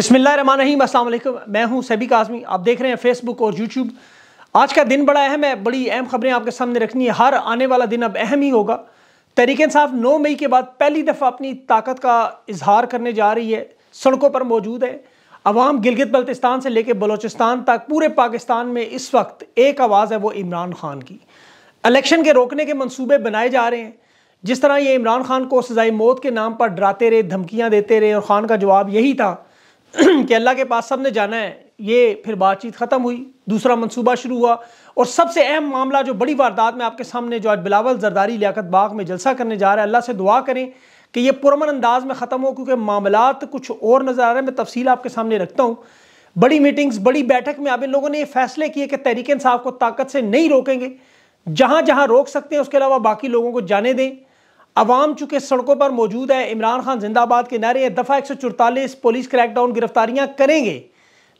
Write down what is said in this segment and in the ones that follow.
बसमिल्लाम असल मैं हूं सभी काजमी आप देख रहे हैं फेसबुक और यूट्यूब आज का दिन बड़ा अहम है बड़ी अहम खबरें आपके सामने रखनी है हर आने वाला दिन अब अहम ही होगा तरीके साफ़ 9 मई के बाद पहली दफ़ा अपनी ताकत का इजहार करने जा रही है सड़कों पर मौजूद है अवाम गिलगित बल्तिस्तान से लेकर बलोचिस्तान तक पूरे पाकिस्तान में इस वक्त एक आवाज़ है वो इमरान खान की अलेक्शन के रोकने के मनसूबे बनाए जा रहे हैं जिस तरह ये इमरान खान को सजाई मौत के नाम पर डराते रहे धमकियाँ देते रहे और ख़ान का जवाब यही था कि अल्लाह के पास सब ने जाना है ये फिर बातचीत ख़त्म हुई दूसरा मनसूबा शुरू हुआ और सबसे अहम मामला जो बड़ी वारदात में आपके सामने जो आज बिलावल जरदारी लियाकत बाग में जलसा करने जा रहा है अल्लाह से दुआ करें कि ये पुरमन अंदाज में ख़त्म हो क्योंकि मामला कुछ और नज़र आ रहे हैं मैं तफसील आपके सामने रखता हूँ बड़ी मीटिंग्स बड़ी बैठक में आप इन लोगों ने ये फैसले किए कि तहरीक साहब को ताकत से नहीं रोकेंगे जहाँ जहाँ रोक सकते हैं उसके अलावा बाकी लोगों को जाने दें अवाम चूंकि सड़कों पर मौजूद है इमरान खान जिंदाबाद के नारे हैं दफ़ा एक सौ चौतालीस पुलिस क्रैकडाउन गिरफ्तारियां करेंगे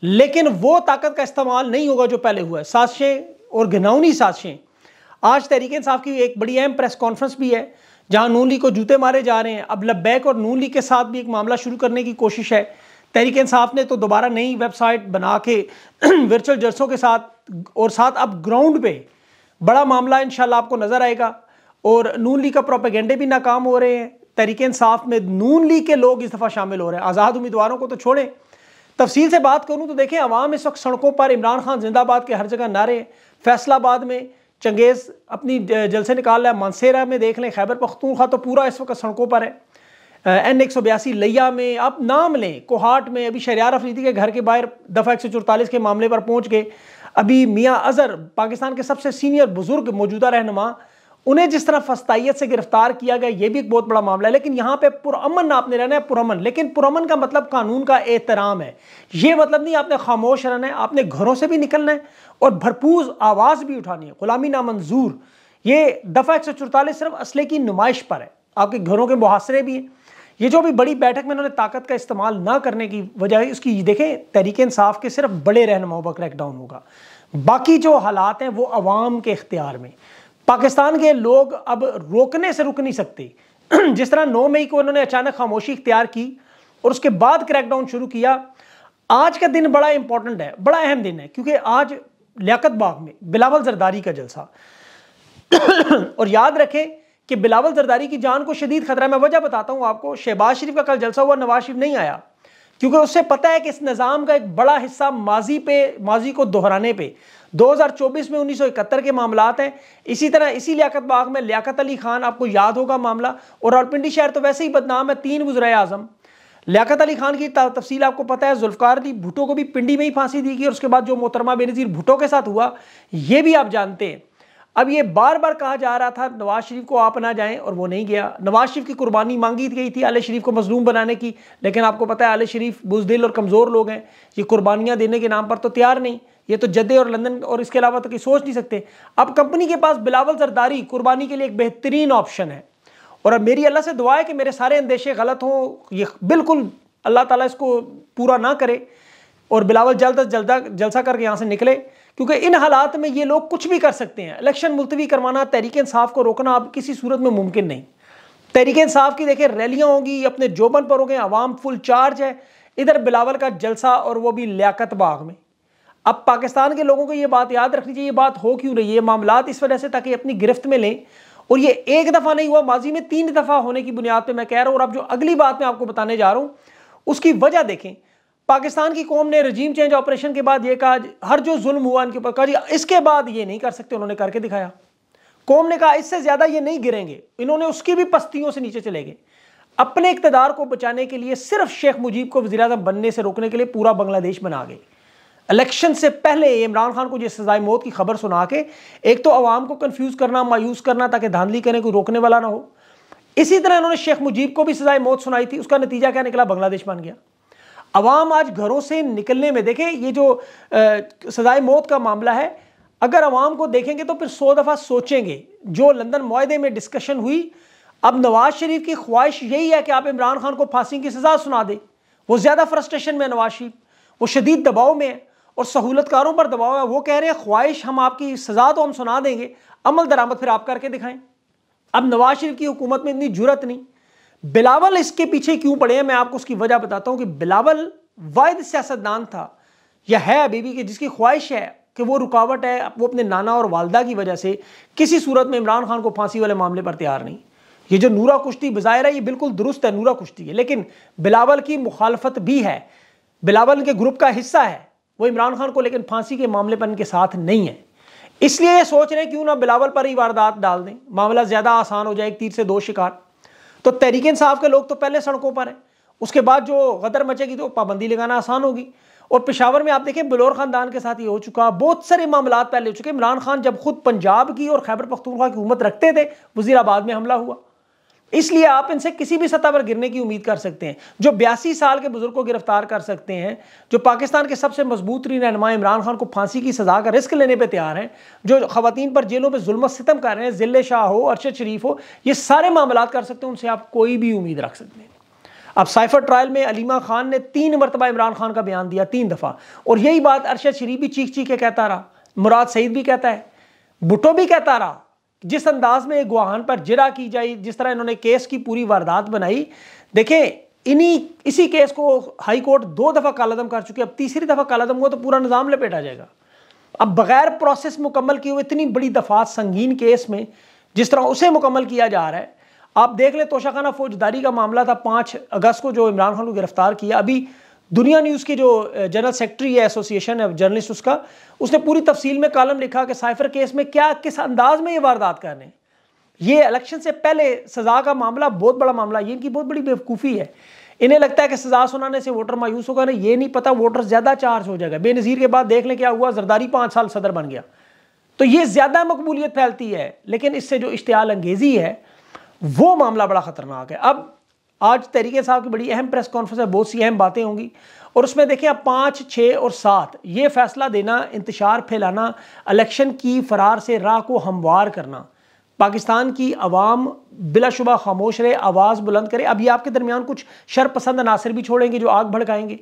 लेकिन वो ताकत का इस्तेमाल नहीं होगा जो पहले हुआ है साजिशें और घनाउनी साजिशें आज तहरीक इंसाफ की एक बड़ी अहम प्रेस कॉन्फ्रेंस भी है जहां नून लीग को जूते मारे जा रहे हैं अब लब्बैक और नून लीग के साथ भी एक मामला शुरू करने की कोशिश है तहरीक इंसाफ ने तो दोबारा नई वेबसाइट बना के वर्चुअल जर्सों के साथ और साथ अब ग्राउंड पे बड़ा मामला इन आपको नज़र आएगा और नून लीग का प्रोपेगेंडे भी नाकाम हो रहे हैं तरीके इंसाफ में नून लीग के लोग इस दफ़ा शामिल हो रहे हैं आज़ाद उम्मीदवारों को तो छोड़ें तफसील से बात करूँ तो देखें अवाम इस वक्त सड़कों पर इमरान खान जिंदाबाद के हर जगह नारे फैसलाबाद में चंगेज़ अपनी जलसे निकाल रहा है मानसेरा में देख लें खैबर पख्तूनखा तो पूरा इस वक्त सड़कों पर है एन एक सौ बयासी लिया में आप नाम लें कोहाट में अभी शरियार अफरीदी के घर के बाहर दफ़ा एक सौ चौतालीस के मामले पर पहुँच गए अभी मियाँ अज़र पाकिस्तान के सबसे सीनियर बुज़ुर्ग मौजूदा रहनमा उन्हें जिस तरह फस्ताइत से गिरफ्तार किया गया यह भी एक बहुत बड़ा मामला है लेकिन यहां पे पुरमन आपने रहना है पुरमन लेकिन पुरमन का मतलब कानून का एहतराम है यह मतलब नहीं आपने खामोश रहना है आपने घरों से भी निकलना है और भरपूर आवाज़ भी उठानी है गुलामी नामंजूर ये दफ़ा एक सौ चौतालीस सिर्फ असले की नुमाइश पर है आपके घरों के मुहासरे भी हैं ये जो अभी बड़ी बैठक में उन्होंने ताकत का इस्तेमाल ना करने की वजह उसकी देखें तहरीक इंसाफ के सिर्फ बड़े रहनुमाओं पर क्रैकडाउन होगा बाकी जो हालात हैं वो आवाम के इख्तियार में पाकिस्तान के लोग अब रोकने से रुक नहीं सकते जिस तरह 9 मई को उन्होंने अचानक खामोशी इख्तियार की और उसके बाद क्रैकडाउन शुरू किया आज का दिन बड़ा इंपॉर्टेंट है बड़ा अहम दिन है क्योंकि आज लियाकत बाग में बिलावल जरदारी का जलसा और याद रखें कि बिलावल जरदारी की जान को शदीद खतरा मैं वजह बताता हूँ आपको शहबाज शरीफ का कल जलसा हुआ नवाज शरीफ नहीं आया क्योंकि उससे पता है कि इस निज़ाम का एक बड़ा हिस्सा माजी पे माजी को दोहराने पर 2024 में 1971 के मामला हैं इसी तरह इसी लियाकत बाग में लियाकत अली खान आपको याद होगा मामला और रावलपिंडी शहर तो वैसे ही बदनाम है तीन गुज़र आजम लियाकत अली खान की तफसील आपको पता है जुल्फकार दी भुटो को भी पिंडी में ही फांसी दी गई और उसके बाद जो मोहतरमा बेनजीर भुटो के साथ हुआ ये भी आप जानते हैं अब ये बार बार कहा जा रहा था नवाज शरीफ को आप ना जाएं और वो नहीं गया नवाज शरीफ की कुर्बानी मांगी गई थी आले शरीफ को मजलूम बनाने की लेकिन आपको पता है आले शरीफ बुजदिल और कमज़ोर लोग हैं ये कुर्बानियाँ देने के नाम पर तो तैयार नहीं ये तो जद्दे और लंदन और इसके अलावा तो कहीं सोच नहीं सकते अब कंपनी के पास बिलावल जरदारी कुर्बानी के लिए एक बेहतरीन ऑप्शन है और अब मेरी अल्लाह से दुआ है कि मेरे सारे अंदेशे गलत हों ये बिल्कुल अल्लाह ताला इसको पूरा ना करे और बिलावल जल्द अज जल्द जलसा करके यहाँ से निकले क्योंकि इन हालात में ये लोग कुछ भी कर सकते हैं इलेक्शन मुलतवी करवाना तहरीक इंसाफ को रोकना अब किसी सूरत में मुमकिन नहीं तहरीक इंसाफ की देखें रैलियाँ होंगी अपने जोबन पर हो गए आवाम फुल चार्ज है इधर बिलावल का जलसा और वो भी लियाकत बाग में अब पाकिस्तान के लोगों को ये बात याद रखनी चाहिए ये बात हो क्यों रही है मामला इस वजह से ताकि अपनी गिरफ्त में लें और ये एक दफ़ा नहीं हुआ माजी में तीन दफ़ा होने की बुनियाद पर मैं कह रहा हूँ और अब जो अगली बात मैं आपको बताने जा रहा हूँ उसकी वजह देखें पाकिस्तान की कौम ने रजीम चेंज ऑपरेशन के बाद ये कहा हर जो जुल्म हुआ इनके ऊपर कहा जी इसके बाद ये नहीं कर सकते उन्होंने करके दिखाया कौम ने कहा इससे ज़्यादा ये नहीं गिरेंगे इन्होंने उसकी भी पस्तियों से नीचे चले गए अपने इकतदार को बचाने के लिए सिर्फ शेख मुजीब को वजी बनने से रोकने के लिए पूरा बांग्लादेश बना गए इलेक्शन से पहले इमरान खान को जो सजाए मौत की खबर सुना के एक तो आवाम को कन्फ्यूज़ करना मायूस करना ताकि धांधली करने को रोकने वाला ना हो इसी तरह इन्होंने शेख मुजीब को भी सजाए मौत सुनाई थी उसका नतीजा क्या निकला बांग्लादेश बन गया अवाम आज घरों से निकलने में देखें ये जो सजाए मौत का मामला है अगर अवाम को देखेंगे तो फिर सौ दफ़ा सोचेंगे जो लंदन माहे में डिस्कशन हुई अब नवाज शरीफ की ख्वाहिश यही है कि आप इमरान खान को फांसी की सज़ा सुना दें वो ज़्यादा फ्रस्ट्रेशन में नवाज शरीफ वो शदीद दबाव में है और सहूलतकारों पर दबाव है वो कह रहे हैं ख्वाहिश हम आपकी सज़ा तो हम सुना देंगे अमल दरामद फिर आप करके दिखाएं अब नवाज शरीफ की हुकूमत में इतनी जरूरत नहीं बिलावल इसके पीछे क्यों पड़े हैं मैं आपको उसकी वजह बताता हूँ कि बिलावल वायद सियासतदान था या है अभी भी कि जिसकी ख्वाहिश है कि वो रुकावट है वो अपने नाना और वालदा की वजह से किसी सूरत में इमरान खान को फांसी वाले मामले पर तैयार नहीं ये जो नूरा कुश्ती बजायर है ये बिल्कुल दुरुस्त है नूरा कुश्ती है लेकिन बिलावल की मुखालफत भी है बिलावल के ग्रुप का हिस्सा है वो इमरान खान को लेकिन फांसी के मामले पर इनके साथ नहीं है इसलिए ये सोच रहे हैं क्यों ना बिलावल पर ही वारदात डाल दें मामला ज़्यादा आसान हो जाए एक तीर से दो शिकार तो तहरीक इंसाफ के लोग तो पहले सड़कों पर हैं उसके बाद जो गदर मचेगी तो पाबंदी लगाना आसान होगी और पिशावर में आप देखें बलोर खानदान के साथ ये हो चुका बहुत सारे मामला पहले हो चुके इमरान खान जब खुद पंजाब की और खैबर पख्तूनख्वा की हुकूमत रखते थे वजीराबाद में हमला हुआ इसलिए आप इनसे किसी भी सतह पर गिरने की उम्मीद कर सकते हैं जो बयासी साल के बुजुर्ग को गिरफ्तार कर सकते हैं जो पाकिस्तान के सबसे मजबूत तरीन रहनमा इमरान खान को फांसी की सजा का रिस्क लेने पर तैयार हैं जो खातन पर जेलों पर जुल्म सितम कर रहे हैं जिले शाह हो अरशद शरीफ हो ये सारे मामला कर सकते हैं उनसे आप कोई भी उम्मीद रख सकते हैं अब साइफर ट्रायल में अलीमा खान ने तीन मरतबा इमरान खान का बयान दिया तीन दफ़ा और यही बात अरशद शरीफ भी चीख चीख के कहता रहा मुराद सईद भी कहता है भुटो भी कहता रहा जिस अंदाज में गुहान पर जिरा की जाए जिस तरह इन्होंने केस की पूरी वारदात बनाई देखें इन्हीं इसी केस को हाई कोर्ट दो दफ़ा कालादम कर चुके अब तीसरी दफ़ा कालादम हुआ तो पूरा निज़ाम लपेटा जाएगा अब बगैर प्रोसेस मुकम्मल किए हुए इतनी बड़ी दफात संगीन केस में जिस तरह उसे मुकम्मल किया जा रहा है आप देख लें तोशाखाना फौजदारी का मामला था पाँच अगस्त को जो इमरान खान को गिरफ्तार किया अभी दुनिया न्यूज़ की जो जनरल सेक्रेटरी है एसोसिएशन है जर्नलिस्ट उसका उसने पूरी तफसील में कॉलम लिखा कि साइफर केस में क्या किस अंदाज में ये वारदात कर रहे ये इलेक्शन से पहले सज़ा का मामला बहुत बड़ा मामला ये इनकी बहुत बड़ी बेवकूफ़ी है इन्हें लगता है कि सजा सुनाने से वोटर मायूस होगा ना ये नहीं पता वोटर ज़्यादा चार्ज हो जाएगा बेनज़ीर के बाद देख लें क्या हुआ जरदारी पाँच साल सदर बन गया तो ये ज़्यादा मकबूलियत फैलती है लेकिन इससे जो इश्तियाल अंगेज़ी है वो मामला बड़ा ख़तरनाक है अब आज तरीके साहब की बड़ी अहम प्रेस कॉन्फ्रेंस है बहुत सी अहम बातें होंगी और उसमें देखें आप पाँच छः और सात ये फैसला देना इंतशार फैलाना इलेक्शन की फरार से राह को हमवार करना पाकिस्तान की आवाम बिलाशुबा खामोश रहे आवाज़ बुलंद करे अभी आपके दरमियान कुछ शरपसंद अनासर भी छोड़ेंगे जो आग भड़काएंगे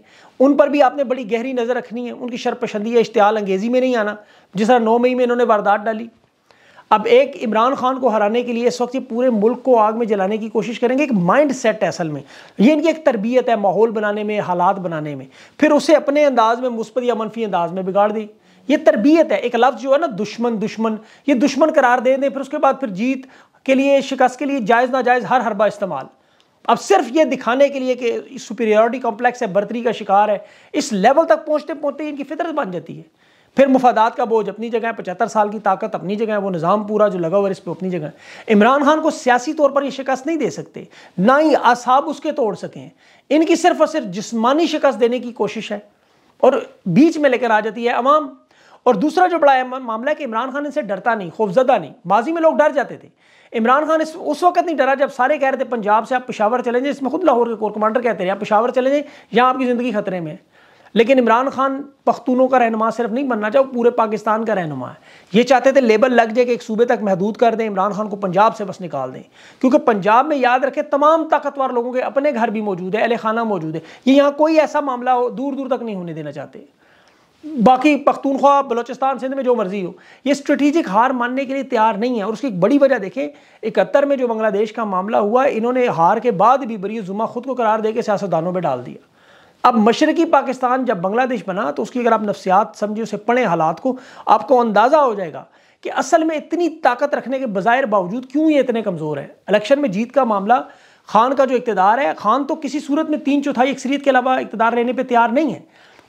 उन पर भी आपने बड़ी गहरी नज़र रखनी है उनकी शरपसंदी या इश्तियाल अंगेज़ी में नहीं आना जिस तरह नौ मई में इन्होंने वारदात डाली अब एक इमरान खान को हराने के लिए इस वक्त ये पूरे मुल्क को आग में जलाने की कोशिश करेंगे एक माइंड सेट है असल में ये इनकी एक तरबियत है माहौल बनाने में हालात बनाने में फिर उसे अपने अंदाज में मुस्बत या मनफी अंदाज में बिगाड़ दी ये तरबियत है एक लफ्ज़ जो है ना दुश्मन दुश्मन ये दुश्मन करार दे दें फिर उसके बाद फिर जीत के लिए शिकस्त के लिए जायज़ ना जायज़ हर हरबा इस्तेमाल अब सिर्फ ये दिखाने के लिए कि सुपीरियरिटी कॉम्प्लेक्स है बर्तरी का शिकार है इस लेवल तक पहुँचते पहुँचते इनकी फितरत बन जाती है फिर मुफादात का बोझ अपनी जगह है पचहत्तर साल की ताकत अपनी जगह है वो निज़ाम पूरा जो लगा हुआ है इस पर अपनी जगह है इमरान खान को सियासी तौर पर ये शिकस्त नहीं दे सकते ना ही असाब उसके तोड़ सकें इनकी सिर्फ और सिर्फ जिसमानी शिकस्त देने की कोशिश है और बीच में लेकर आ जाती है अवाम और दूसरा जो बड़ा मामला है कि इमरान खान इनसे डरता नहीं खौफजदा नहीं माजी में लोग डर जाते थे इमरान खान इस उस वक्त नहीं डरा जब सारे कह रहे थे पंजाब से आप पिशावर चले जाए इसमें खुद लाहौर के कोर कमांडर कहते रहे आप पिशावर चले जाए यहाँ आपकी ज़िंदगी खतरे में है लेकिन इमरान खान पख्तूनों का रहनमा सिर्फ नहीं बनना चाहे पूरे पाकिस्तान का रहनमा है ये चाहते थे लेबल लग जाए कि एक सूबे तक महदूद कर दें इमरान खान को पंजाब से बस निकाल दें क्योंकि पंजाब में याद रखें तमाम ताकतवर लोगों के अपने घर भी मौजूद है अहले खाना मौजूद है ये यहाँ कोई ऐसा मामला हो दूर दूर तक नहीं होने देना चाहते बाकी पख्तूनख्वा बलोचिस्तान सिंध में जो मर्जी हो ये स्ट्रेटिजिक हार मानने के लिए तैयार नहीं है और उसकी एक बड़ी वजह देखें इकहत्तर में जो बांग्लादेश का मामला हुआ इन्होंने हार के बाद भी बरी जुमा खुद को करार दे के सियासतदानों पर डाल दिया अब मशरकी पाकिस्तान जब बांग्लादेश बना तो उसकी अगर आप नफ्सियात समझे उसे पड़े हालात को आपको अंदाज़ा हो जाएगा कि असल में इतनी ताकत रखने के बज़ायर बावजूद क्यों ये इतने कमज़ोर हैं इलेक्शन में जीत का मामला खान का जो इकतदार है खान तो किसी सूरत में तीन चौथाई अक्सरीत के अलावा इकतदार लेने पर तैयार नहीं है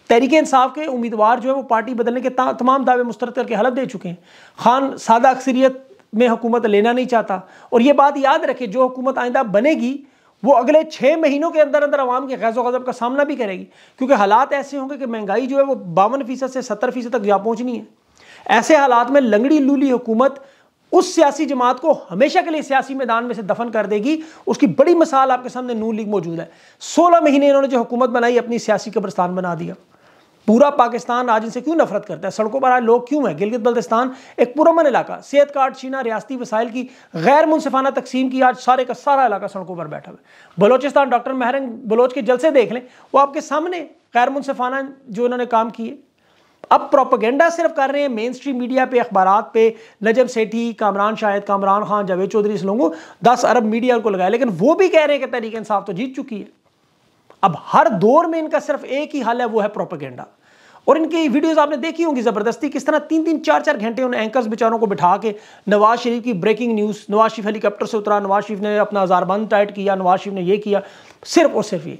तहरीक इंसाफ के उम्मीदवार जो है वो पार्टी बदलने के तमाम दावे मुस्तरद करके हलफ दे चुके हैं खान सादा अक्सरीत में हुकूमत लेना नहीं चाहता और ये बात याद रखे जो हुकूमत आइंदा बनेगी वो अगले छः महीनों के अंदर अंदर आवाम के गैज़ गज़ब का सामना भी करेगी क्योंकि हालात ऐसे होंगे कि महंगाई जो है वो बावन फ़ीसद से सत्तर फ़ीसद तक जा पहुँचनी है ऐसे हालात में लंगड़ी लूली हुकूमत उस सियासी जमात को हमेशा के लिए सियासी मैदान में से दफन कर देगी उसकी बड़ी मिसाल आपके सामने नू लीग मौजूद है सोलह महीने इन्होंने जो हुकूमत बनाई अपनी सियासी कब्रस्तान बना दिया पूरा पाकिस्तान आज इनसे क्यों नफरत करता है सड़कों पर आज लोग क्यों हैं गिलगित बल्तिस्तान एक पुरमन इलाका सेहत कार्ड छीना रियाती वसाइल की गैर मुनफाना तकसीम की आज सारे का सारा इलाका सड़कों पर बैठा हुआ है बलोचिस्तान डॉक्टर महरंग बलोच के जलसे देख लें वो आपके सामने गैर मुनफाना जो उन्होंने काम किए अब प्रोपोगेंडा सिर्फ कर रहे हैं मेन स्ट्रीम मीडिया पे अखबार पे नजम सेठी कामरान शाहिद कामरान खान जावेद चौधरी इस लोगों दस अरब मीडिया उनको लगाया लेकिन वो भी कह रहे हैं कि तहरीक इंसाफ तो जीत चुकी है अब हर दौर में इनका सिर्फ एक ही हल है वो है प्रोपेगेंडा और इनकी वीडियोस आपने देखी होंगी ज़बरदस्ती किस तरह तीन तीन चार चार घंटे उन एंकर्स बेचारों को बिठा के नवाज शरीफ की breaking news Nawaz Sharif helicopter से उतरा नवाज शरीफ ने अपना हज़ारबंद टाइट किया नवाज शरीफ ने यह किया सिर्फ और सिर्फ ये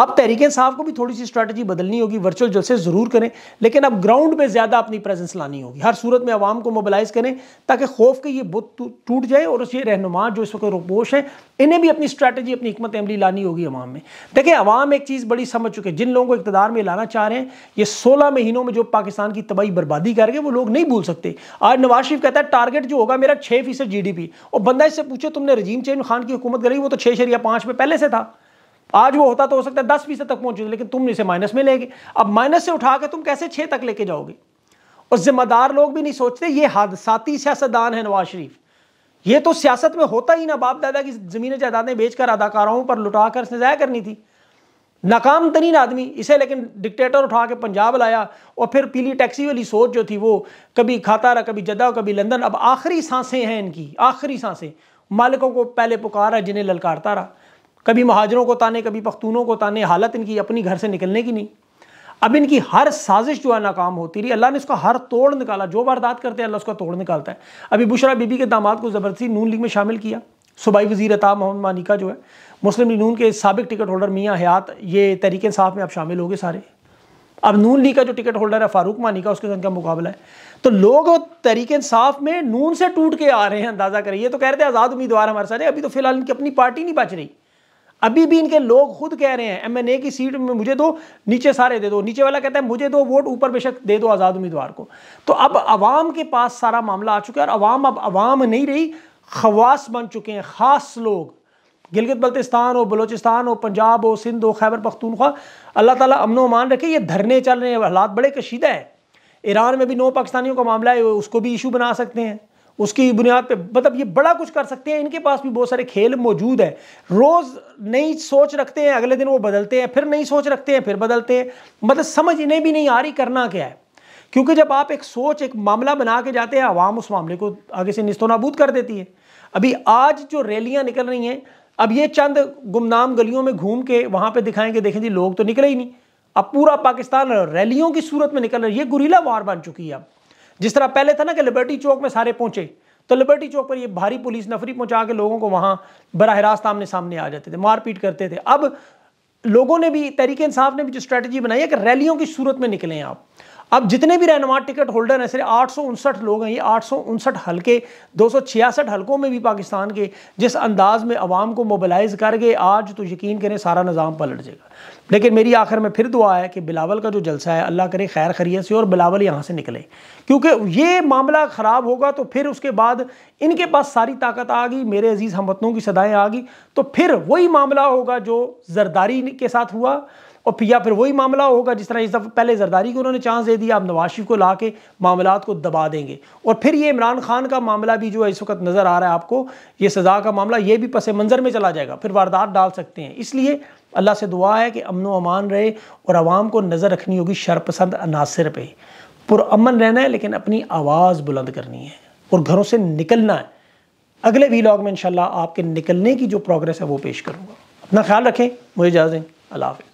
अब तहरीक साहब को भी थोड़ी सी स्ट्रैटेजी बदलनी होगी वर्चुअल जलसे ज़रूर करें लेकिन अब ग्राउंड में ज़्यादा अपनी प्रेजेंस लानी होगी हर सूरत में आवाम को मोबिलाइज करें ताकि खौफ के ये बुत टूट जाए और ये रहनुमा जो इस वक्त रोपोश हैं इन्हें भी अपनी स्ट्रैटेजी अपनी हमत अमली लानी होगी अवाम में देखिए अवाम एक चीज़ बड़ी समझ चुके जिन लोगों को इकतदार में लाना चाह रहे हैं ये सोलह महीनों में जो पाकिस्तान की तबाही बर्बादी करके वो लोग नहीं भूल सकते आज नवाज शरीफ कहता है टारगेट जो होगा मेरा छः फीसद जी और बंदा इससे पूछे तुमने रजीम चैन खान की हुकूमत करी वो तो छः शरिया पाँच में पहले से था आज वो होता तो हो सकता है दस फीसद तक पहुंच लेकिन तुम इसे माइनस में लेगे अब माइनस से उठा के तुम कैसे छह तक लेके जाओगे और जिम्मेदार लोग भी नहीं सोचते ये हादसाती सियासतदान है नवाज शरीफ ये तो सियासत में होता ही ना बाप दादा की ज़मीन जायदादें बेचकर अदाकाराओं पर लुटा कर इसने ज़ाया करनी थी नाकाम तरीन आदमी इसे लेकिन डिक्टेटर उठा के पंजाब लाया और फिर पीली टैक्सी वाली सोच जो थी वो कभी खाता रहा कभी जद्दा कभी लंदन अब आखिरी सांसें हैं इनकी आखिरी सांसें मालिकों को पहले पुकारा जिन्हें ललकारता रहा कभी महाजरों को ताने कभी पख्तूनों को ताने हालत इनकी अपनी घर से निकलने की नहीं अब इनकी हर साजिश जो है नाकाम होती रही अल्लाह ने इसका हर तोड़ निकाला जो वारदात करते हैं अल्लाह उसका तोड़ निकालता है अभी बुशरा बीबी के दामाद को ज़बरदस्ती नून लीग में शामिल किया सूबाई वजीर अता मोहम्मद मानिका जो है मुस्लिम लीग नून के सबक टिकट होल्डर मियाँ हयात ये तहरीक साफ़ में आप शामिल हो गए सारे अब नून लीग का जो टिकट होल्डर है फारूक मानिका उसके उनका मुकाबला है तो लोग तहरीक साफ़ में नून से टूट के आ रहे हैं अंदाज़ा करिए तो कह रहे थे आज़ाद उम्मीदवार हमारे सारे अभी तो फिलहाल इनकी अपनी पार्टी नहीं बच रही अभी भी इनके लोग खुद कह रहे हैं एमएनए की सीट में मुझे दो नीचे सारे दे दो नीचे वाला कहता है मुझे दो वोट ऊपर बेशक दे दो आज़ाद उम्मीदवार को तो अब अवाम के पास सारा मामला आ चुका है और अवाम अब अवाम नहीं रही खवास बन चुके हैं ख़ास लोग गिलगित बल्तिस्तान हो बलोचिस्तान हो पंजाब हो सिंध हो खैबर पख्तूनख्वा अल्लाह ताला अमन अमान रखे ये धरने चल रहे हैं हालात बड़े कशीदा है ईरान में भी नौ पाकिस्तानियों का मामला है उसको भी इशू बना सकते हैं उसकी बुनियाद पे मतलब ये बड़ा कुछ कर सकते हैं इनके पास भी बहुत सारे खेल मौजूद है रोज़ नई सोच रखते हैं अगले दिन वो बदलते हैं फिर नई सोच रखते हैं फिर बदलते हैं मतलब समझ इन्हें भी नहीं आ रही करना क्या है क्योंकि जब आप एक सोच एक मामला बना के जाते हैं आवाम उस मामले को आगे से नस्तोनाबूद कर देती है अभी आज जो रैलियाँ निकल रही हैं अब ये चंद गुमनाम गलियों में घूम के वहाँ पर दिखाएंगे देखें जी लोग तो निकले ही नहीं अब पूरा पाकिस्तान रैलियों की सूरत में निकल रहा है ये गुरीला वार बन चुकी है अब जिस तरह पहले था ना कि लिबर्टी चौक में सारे पहुंचे तो लिबर्टी चौक पर ये भारी पुलिस नफरी पहुंचा के लोगों को वहां बरह रास्त आमने सामने आ जाते थे मारपीट करते थे अब लोगों ने भी तहरीक इंसाफ ने भी जो स्ट्रैटेजी बनाई है कि रैलियों की सूरत में निकलें आप अब जितने भी रहनुमा टिकट होल्डर हैं सिर्फ आठ लोग हैं ये आठ हल्के दो हल्कों में भी पाकिस्तान के जिस अंदाज में अवाम को मोबालाइज कर गए आज तो यकीन करें सारा निज़ाम पलट जाएगा लेकिन मेरी आखिर में फिर दुआ है कि बिलावल का जो जलसा है अल्लाह करे खैर खरीत से और बिलावल यहाँ से निकले क्योंकि ये मामला ख़राब होगा तो फिर उसके बाद इनके पास सारी ताकत आ गई मेरे अजीज़ हम वतनों की सदाएँ आ गई तो फिर वही मामला होगा जो जरदारी के साथ हुआ और या फिर वही मामला होगा जिस तरह इस दफ़ा पहले जरदारी को उन्होंने चांस दे दिया अब नवाज शरीफ को ला के मामला को दबा देंगे और फिर ये इमरान खान का मामला भी जो है इस वक्त नज़र आ रहा है आपको ये सज़ा का मामला ये भी पस मंज़र में चला जाएगा फिर वारदात डाल सकते हैं इसलिए अल्लाह से दुआ है कि अमन अमान रहे और आवाम को नज़र रखनी होगी शरपसंद अनासर पर पुरमन रहना है लेकिन अपनी आवाज़ बुलंद करनी है और घरों से निकलना है अगले लॉग में इंशाल्लाह आपके निकलने की जो प्रोग्रेस है वो पेश करूँगा अपना ख्याल रखें मुझे इजाज़ें अल्लाह हाफिज़